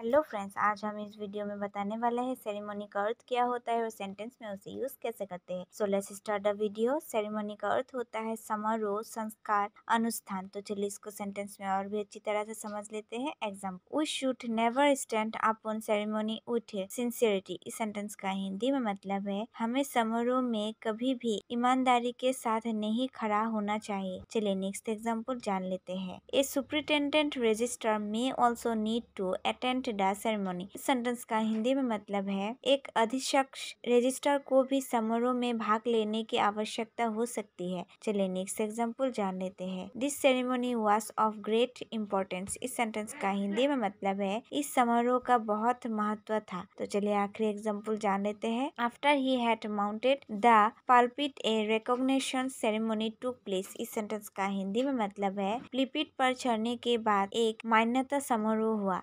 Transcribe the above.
hello friends आज हम इस वीडियो में बताने वाले हैं सेरेमनी का अर्थ क्या होता है और सेंटेंस में उसे यूज कैसे करते हैं so let's start the video ceremony का अर्थ होता है समारोह संस्कार अनुष्ठान तो चलिए इसको सेंटेंस में और भी अच्छी तरह से समझ लेते हैं example we should never stand upon ceremony with sincerity इस सेंटेंस का हिंदी में मतलब है हमें समारोह में कभी भी ईमानदारी के साथ नहीं खड़ा होना चाहिए चलिए नेक्स्ट एग्जाम्पल जान लेते हैं a superintendent registrar may also need to attend the ceremony इस सेंटेंस का हिंदी में मतलब है एक अधिशक्ष रजिस्टर को भी समारोह में भाग लेने की आवश्यकता हो सकती है चलिए नेक्स्ट एग्जाम्पल जान लेते हैं this ceremony was of great importance इस सेंटेंस का हिंदी में मतलब है इस समारोह का बहुत महत्व था तो चलिए आखिरी एग्जाम्पल जान लेते हैं after he had mounted the pulpit a recognition ceremony took place इस सेंटेंस का हिंदी में मतलब है प्लिपिट पर चढ़ने के बाद एक मान्यता समारोह हुआ